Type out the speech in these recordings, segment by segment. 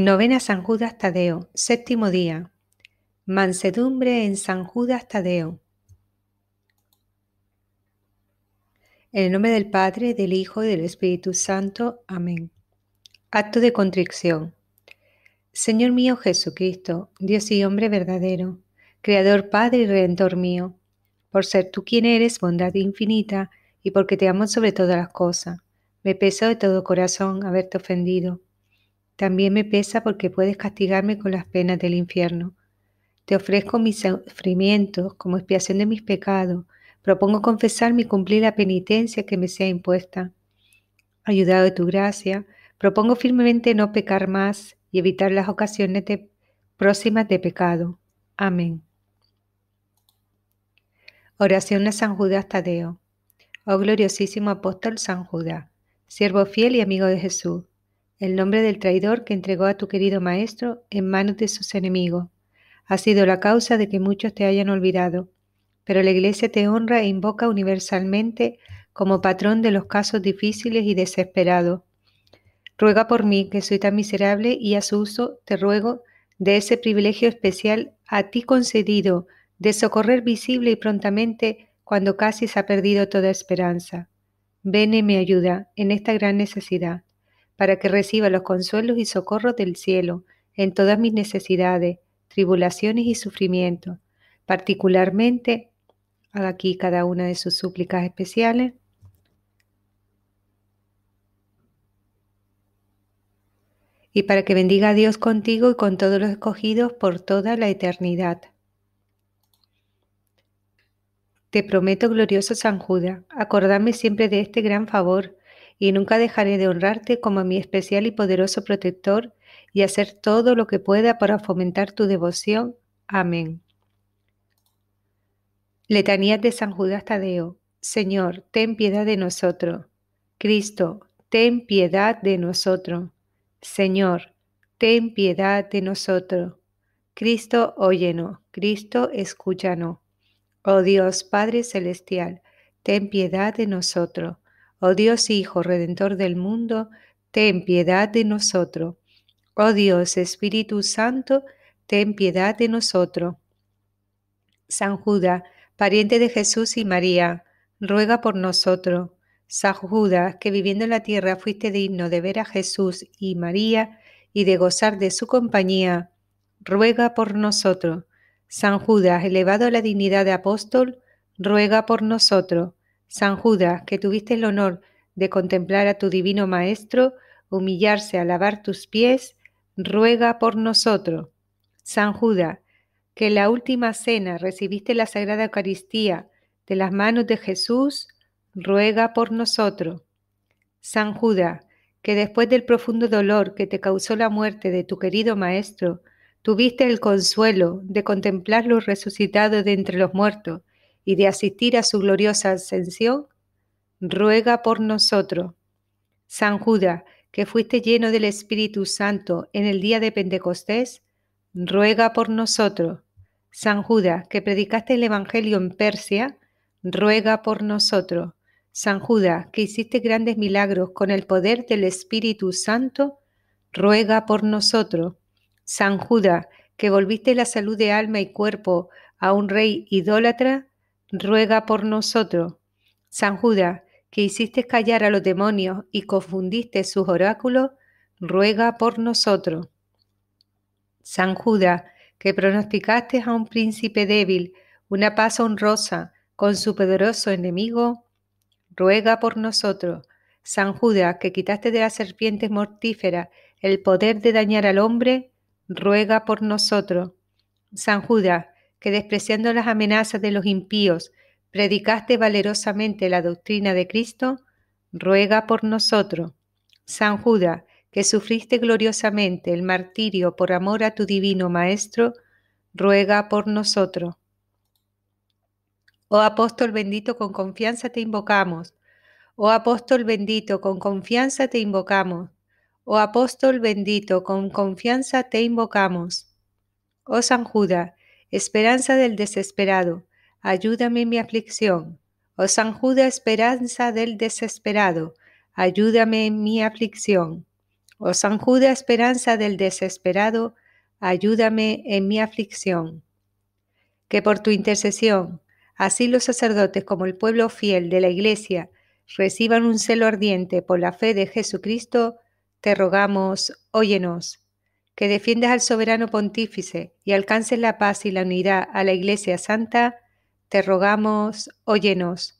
Novena San Judas Tadeo, séptimo día. Mansedumbre en San Judas Tadeo. En el nombre del Padre, del Hijo y del Espíritu Santo. Amén. Acto de contrición. Señor mío Jesucristo, Dios y hombre verdadero, Creador, Padre y Redentor mío, por ser tú quien eres, bondad infinita, y porque te amo sobre todas las cosas, me pesa de todo corazón haberte ofendido también me pesa porque puedes castigarme con las penas del infierno. Te ofrezco mis sufrimientos como expiación de mis pecados. Propongo confesar mi cumplir la penitencia que me sea impuesta. Ayudado de tu gracia, propongo firmemente no pecar más y evitar las ocasiones próximas de pecado. Amén. Oración a San Judas Tadeo. Oh gloriosísimo apóstol San Judas, siervo fiel y amigo de Jesús el nombre del traidor que entregó a tu querido maestro en manos de sus enemigos ha sido la causa de que muchos te hayan olvidado, pero la Iglesia te honra e invoca universalmente como patrón de los casos difíciles y desesperados. Ruega por mí, que soy tan miserable, y a su uso te ruego de ese privilegio especial a ti concedido de socorrer visible y prontamente cuando casi se ha perdido toda esperanza. Ven y me ayuda en esta gran necesidad para que reciba los consuelos y socorros del cielo en todas mis necesidades, tribulaciones y sufrimientos, particularmente haga aquí cada una de sus súplicas especiales. Y para que bendiga a Dios contigo y con todos los escogidos por toda la eternidad. Te prometo, glorioso San Judas, acordame siempre de este gran favor y nunca dejaré de honrarte como mi especial y poderoso protector y hacer todo lo que pueda para fomentar tu devoción. Amén. Letanías de San Judas Tadeo. Señor, ten piedad de nosotros. Cristo, ten piedad de nosotros. Señor, ten piedad de nosotros. Cristo, óyenos. Cristo, escúchanos. Oh Dios, Padre Celestial, ten piedad de nosotros. Oh Dios Hijo, Redentor del mundo, ten piedad de nosotros. Oh Dios Espíritu Santo, ten piedad de nosotros. San Judas, pariente de Jesús y María, ruega por nosotros. San Judas, que viviendo en la tierra fuiste digno de ver a Jesús y María y de gozar de su compañía, ruega por nosotros. San Judas, elevado a la dignidad de apóstol, ruega por nosotros. San Judas, que tuviste el honor de contemplar a tu divino Maestro, humillarse a lavar tus pies, ruega por nosotros. San Judas, que en la última cena recibiste la Sagrada Eucaristía de las manos de Jesús, ruega por nosotros. San Judas, que después del profundo dolor que te causó la muerte de tu querido Maestro, tuviste el consuelo de contemplarlo resucitado de entre los muertos y de asistir a su gloriosa ascensión, ruega por nosotros. San Judas, que fuiste lleno del Espíritu Santo en el día de Pentecostés, ruega por nosotros. San Judas, que predicaste el Evangelio en Persia, ruega por nosotros. San Judas, que hiciste grandes milagros con el poder del Espíritu Santo, ruega por nosotros. San Judas, que volviste la salud de alma y cuerpo a un rey idólatra, ruega por nosotros. San Judas, que hiciste callar a los demonios y confundiste sus oráculos, ruega por nosotros. San Judas, que pronosticaste a un príncipe débil una paz honrosa con su poderoso enemigo, ruega por nosotros. San Judas, que quitaste de las serpientes mortíferas el poder de dañar al hombre, ruega por nosotros. San Judas, que despreciando las amenazas de los impíos, predicaste valerosamente la doctrina de Cristo, ruega por nosotros. San Judas, que sufriste gloriosamente el martirio por amor a tu divino Maestro, ruega por nosotros. Oh apóstol bendito, con confianza te invocamos. Oh apóstol bendito, con confianza te invocamos. Oh apóstol bendito, con confianza te invocamos. Oh San Judas, Esperanza del desesperado, ayúdame en mi aflicción. Oh San Judas, esperanza del desesperado, ayúdame en mi aflicción. Oh San Judas, esperanza del desesperado, ayúdame en mi aflicción. Que por tu intercesión, así los sacerdotes como el pueblo fiel de la Iglesia reciban un celo ardiente por la fe de Jesucristo, te rogamos, óyenos que defiendas al soberano pontífice y alcances la paz y la unidad a la Iglesia Santa, te rogamos, óyenos.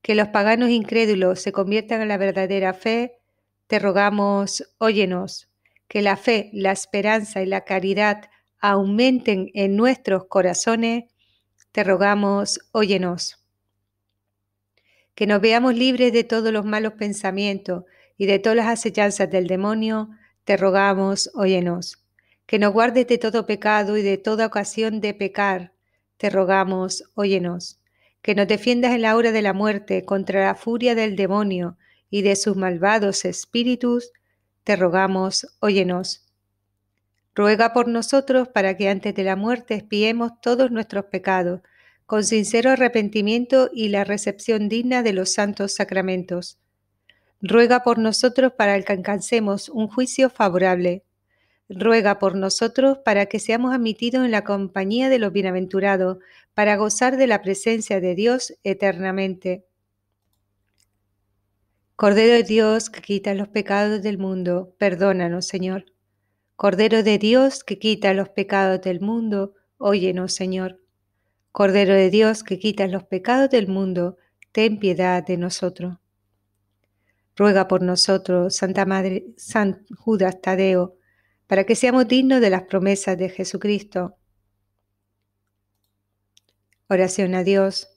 Que los paganos incrédulos se conviertan en la verdadera fe, te rogamos, óyenos. Que la fe, la esperanza y la caridad aumenten en nuestros corazones, te rogamos, óyenos. Que nos veamos libres de todos los malos pensamientos y de todas las asechanzas del demonio, te rogamos, óyenos. Que nos guardes de todo pecado y de toda ocasión de pecar, te rogamos, óyenos. Que nos defiendas en la hora de la muerte contra la furia del demonio y de sus malvados espíritus, te rogamos, óyenos. Ruega por nosotros para que antes de la muerte espiemos todos nuestros pecados, con sincero arrepentimiento y la recepción digna de los santos sacramentos ruega por nosotros para que alcancemos un juicio favorable. Ruega por nosotros para que seamos admitidos en la compañía de los bienaventurados, para gozar de la presencia de Dios eternamente. Cordero de Dios que quita los pecados del mundo, perdónanos, Señor. Cordero de Dios que quita los pecados del mundo, óyenos, Señor. Cordero de Dios que quita los pecados del mundo, ten piedad de nosotros. Ruega por nosotros, Santa Madre, San Judas Tadeo, para que seamos dignos de las promesas de Jesucristo. Oración a Dios.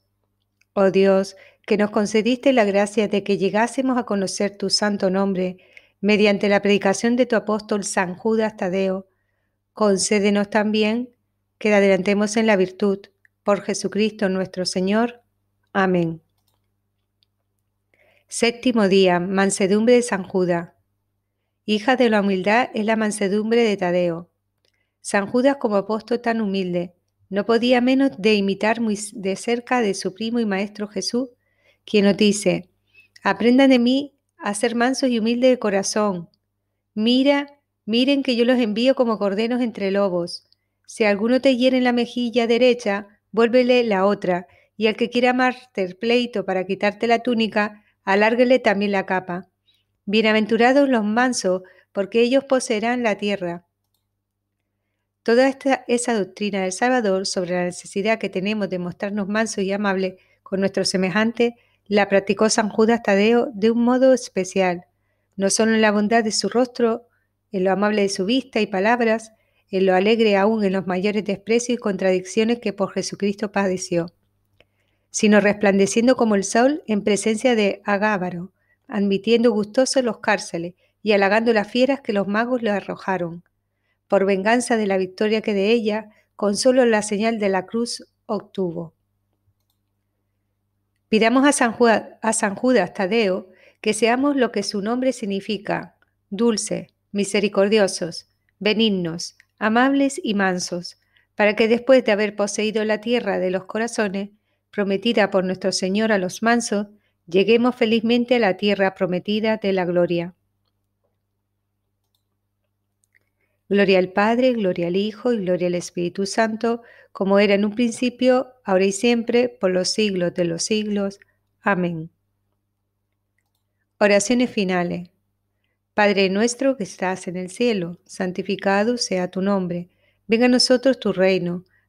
Oh Dios, que nos concediste la gracia de que llegásemos a conocer tu santo nombre mediante la predicación de tu apóstol San Judas Tadeo, concédenos también que adelantemos en la virtud por Jesucristo nuestro Señor. Amén. Séptimo día, mansedumbre de San Judas. Hija de la humildad es la mansedumbre de Tadeo. San Judas como apóstol tan humilde, no podía menos de imitar muy de cerca de su primo y maestro Jesús, quien nos dice, aprendan de mí a ser mansos y humildes de corazón. Mira, miren que yo los envío como corderos entre lobos. Si alguno te hiere en la mejilla derecha, vuélvele la otra, y al que quiera amarte el pleito para quitarte la túnica, alárguele también la capa. Bienaventurados los mansos, porque ellos poseerán la tierra. Toda esta, esa doctrina del Salvador sobre la necesidad que tenemos de mostrarnos mansos y amables con nuestro semejante, la practicó San Judas Tadeo de un modo especial, no solo en la bondad de su rostro, en lo amable de su vista y palabras, en lo alegre aún en los mayores desprecios y contradicciones que por Jesucristo padeció sino resplandeciendo como el sol en presencia de Agábaro, admitiendo gustosos los cárceles y halagando las fieras que los magos le arrojaron. Por venganza de la victoria que de ella, con solo la señal de la cruz obtuvo. Pidamos a San, Judas, a San Tadeo que seamos lo que su nombre significa, dulce, misericordiosos, benignos, amables y mansos, para que después de haber poseído la tierra de los corazones, prometida por nuestro Señor a los mansos, lleguemos felizmente a la tierra prometida de la gloria. Gloria al Padre, gloria al Hijo y gloria al Espíritu Santo, como era en un principio, ahora y siempre, por los siglos de los siglos. Amén. Oraciones finales. Padre nuestro que estás en el cielo, santificado sea tu nombre. Venga a nosotros tu reino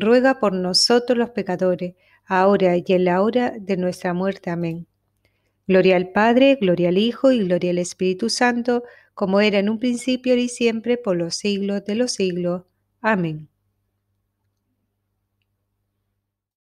ruega por nosotros los pecadores, ahora y en la hora de nuestra muerte. Amén. Gloria al Padre, gloria al Hijo y gloria al Espíritu Santo, como era en un principio y siempre, por los siglos de los siglos. Amén.